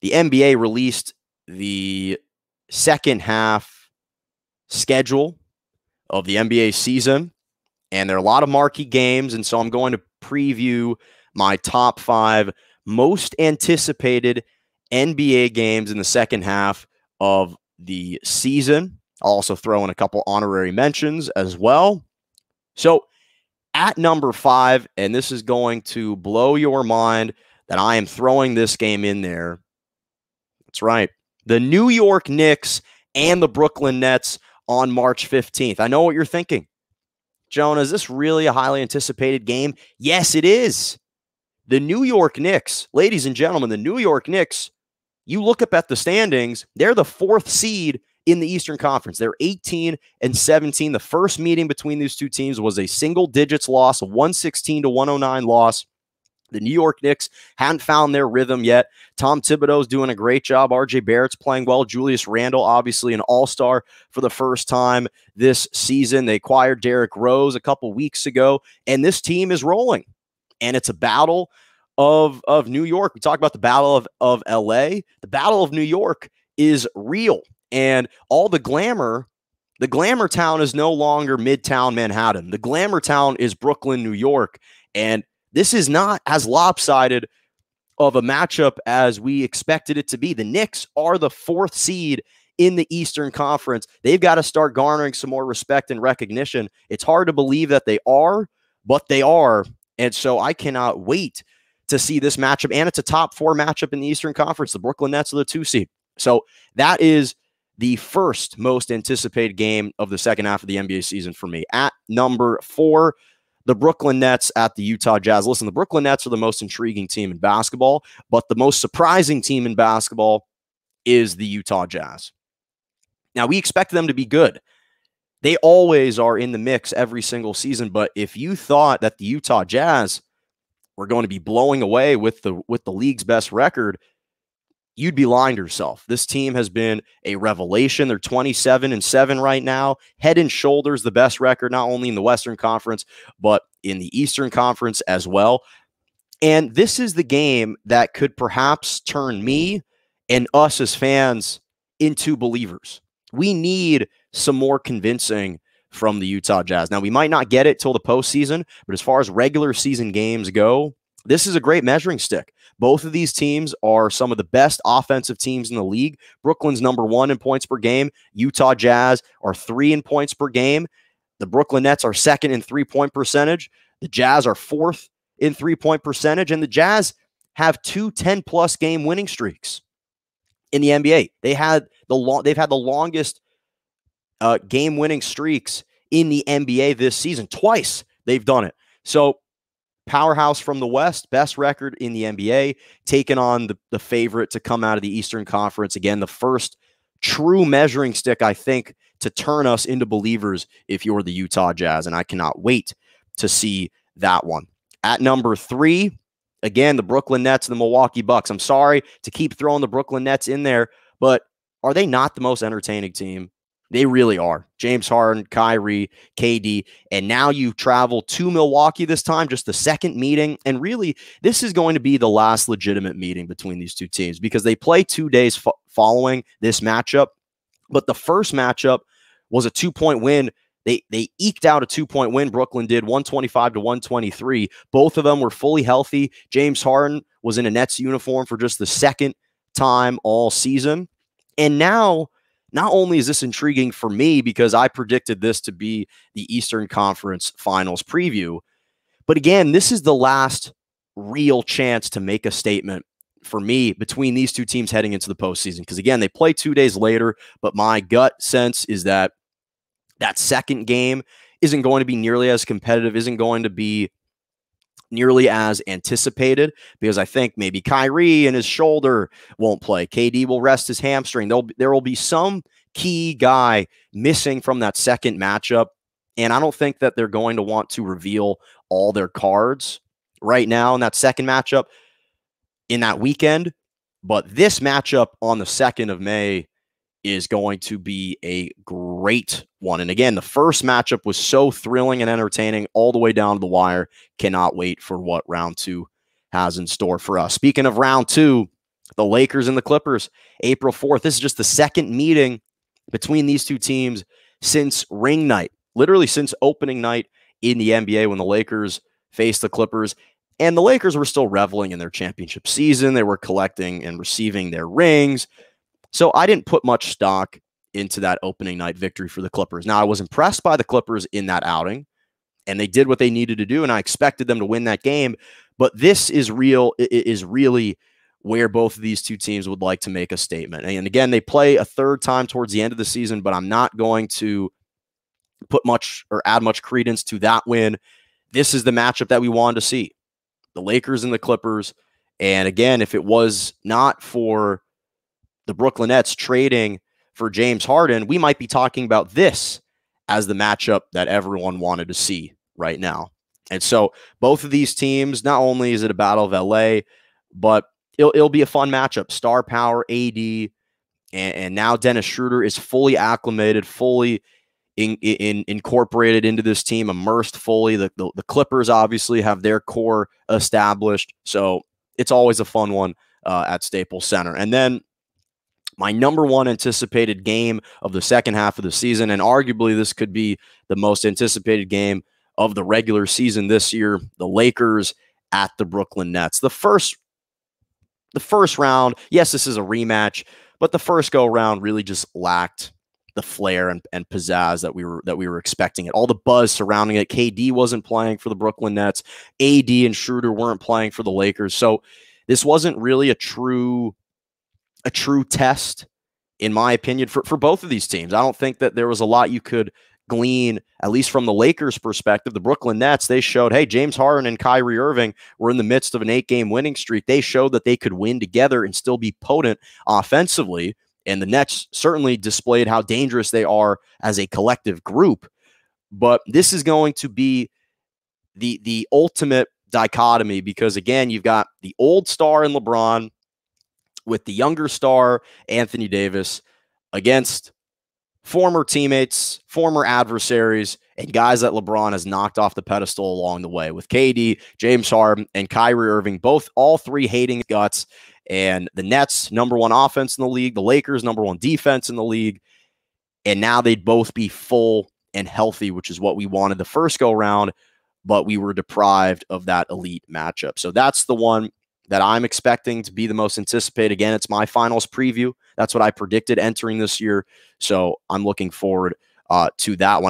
the NBA released the second half schedule of the NBA season, and there are a lot of marquee games. And so I'm going to preview my top five most anticipated NBA games in the second half of the season. I'll also throw in a couple honorary mentions as well. So, at number five, and this is going to blow your mind that I am throwing this game in there that's right. The New York Knicks and the Brooklyn Nets on March 15th. I know what you're thinking. Jonah, is this really a highly anticipated game? Yes, it is. The New York Knicks, ladies and gentlemen, the New York Knicks, you look up at the standings, they're the fourth seed in the Eastern Conference. They're 18 and 17. The first meeting between these two teams was a single digits loss, 116 to 109 loss the New York Knicks haven't found their rhythm yet. Tom Thibodeau's doing a great job. RJ Barrett's playing well. Julius Randle, obviously an all star for the first time this season. They acquired Derrick Rose a couple weeks ago, and this team is rolling. And it's a battle of, of New York. We talk about the battle of, of LA. The battle of New York is real. And all the glamour the glamour town is no longer Midtown Manhattan. The glamour town is Brooklyn, New York. And this is not as lopsided of a matchup as we expected it to be. The Knicks are the fourth seed in the Eastern Conference. They've got to start garnering some more respect and recognition. It's hard to believe that they are, but they are. And so I cannot wait to see this matchup. And it's a top four matchup in the Eastern Conference. The Brooklyn Nets are the two seed. So that is the first most anticipated game of the second half of the NBA season for me. At number four, the Brooklyn Nets at the Utah Jazz. Listen, the Brooklyn Nets are the most intriguing team in basketball, but the most surprising team in basketball is the Utah Jazz. Now, we expect them to be good. They always are in the mix every single season, but if you thought that the Utah Jazz were going to be blowing away with the with the league's best record, you'd be lying to yourself. This team has been a revelation. They're 27 and 7 right now, head and shoulders the best record not only in the Western Conference, but in the Eastern Conference as well. And this is the game that could perhaps turn me and us as fans into believers. We need some more convincing from the Utah Jazz. Now, we might not get it till the postseason, but as far as regular season games go, this is a great measuring stick. Both of these teams are some of the best offensive teams in the league. Brooklyn's number one in points per game. Utah Jazz are three in points per game. The Brooklyn Nets are second in three point percentage. The Jazz are fourth in three point percentage. And the Jazz have two 10 plus game winning streaks in the NBA. They had the long, they've had the longest uh, game winning streaks in the NBA this season. Twice they've done it. So powerhouse from the West, best record in the NBA, taking on the, the favorite to come out of the Eastern Conference. Again, the first true measuring stick, I think, to turn us into believers if you're the Utah Jazz. And I cannot wait to see that one. At number three, again, the Brooklyn Nets and the Milwaukee Bucks. I'm sorry to keep throwing the Brooklyn Nets in there, but are they not the most entertaining team they really are. James Harden, Kyrie, KD. And now you travel to Milwaukee this time, just the second meeting. And really, this is going to be the last legitimate meeting between these two teams because they play two days following this matchup. But the first matchup was a two point win. They, they eked out a two point win. Brooklyn did 125 to 123. Both of them were fully healthy. James Harden was in a Nets uniform for just the second time all season. And now not only is this intriguing for me because I predicted this to be the Eastern Conference Finals preview, but again, this is the last real chance to make a statement for me between these two teams heading into the postseason. Because again, they play two days later, but my gut sense is that that second game isn't going to be nearly as competitive, isn't going to be nearly as anticipated because I think maybe Kyrie and his shoulder won't play. KD will rest his hamstring. There'll, there will be some key guy missing from that second matchup. And I don't think that they're going to want to reveal all their cards right now in that second matchup in that weekend. But this matchup on the 2nd of May is going to be a great one. And again, the first matchup was so thrilling and entertaining all the way down to the wire. Cannot wait for what round two has in store for us. Speaking of round two, the Lakers and the Clippers, April 4th. This is just the second meeting between these two teams since ring night, literally since opening night in the NBA when the Lakers faced the Clippers. And the Lakers were still reveling in their championship season. They were collecting and receiving their rings. So I didn't put much stock into that opening night victory for the Clippers. Now, I was impressed by the Clippers in that outing, and they did what they needed to do, and I expected them to win that game. But this is real, is really where both of these two teams would like to make a statement. And again, they play a third time towards the end of the season, but I'm not going to put much or add much credence to that win. This is the matchup that we wanted to see the Lakers and the Clippers. And again, if it was not for the Brooklyn Nets trading for James Harden, we might be talking about this as the matchup that everyone wanted to see right now. And so both of these teams, not only is it a battle of LA, but it'll, it'll be a fun matchup. Star power, AD, and, and now Dennis Schroeder is fully acclimated, fully in, in, incorporated into this team, immersed fully. The, the, the, Clippers obviously have their core established. So it's always a fun one uh, at Staples Center. And then my number one anticipated game of the second half of the season. And arguably, this could be the most anticipated game of the regular season this year. The Lakers at the Brooklyn Nets. The first the first round, yes, this is a rematch, but the first go round really just lacked the flair and, and pizzazz that we were that we were expecting it. All the buzz surrounding it. KD wasn't playing for the Brooklyn Nets. AD and Schroeder weren't playing for the Lakers. So this wasn't really a true a true test, in my opinion, for, for both of these teams. I don't think that there was a lot you could glean, at least from the Lakers' perspective. The Brooklyn Nets, they showed, hey, James Harden and Kyrie Irving were in the midst of an eight game winning streak. They showed that they could win together and still be potent offensively. And the Nets certainly displayed how dangerous they are as a collective group. But this is going to be the the ultimate dichotomy because again, you've got the old star in LeBron with the younger star, Anthony Davis, against former teammates, former adversaries, and guys that LeBron has knocked off the pedestal along the way with KD, James Harden, and Kyrie Irving, both all three hating guts. And the Nets, number one offense in the league, the Lakers, number one defense in the league. And now they'd both be full and healthy, which is what we wanted the first go round, but we were deprived of that elite matchup. So that's the one that I'm expecting to be the most anticipated. Again, it's my finals preview. That's what I predicted entering this year. So I'm looking forward uh, to that one.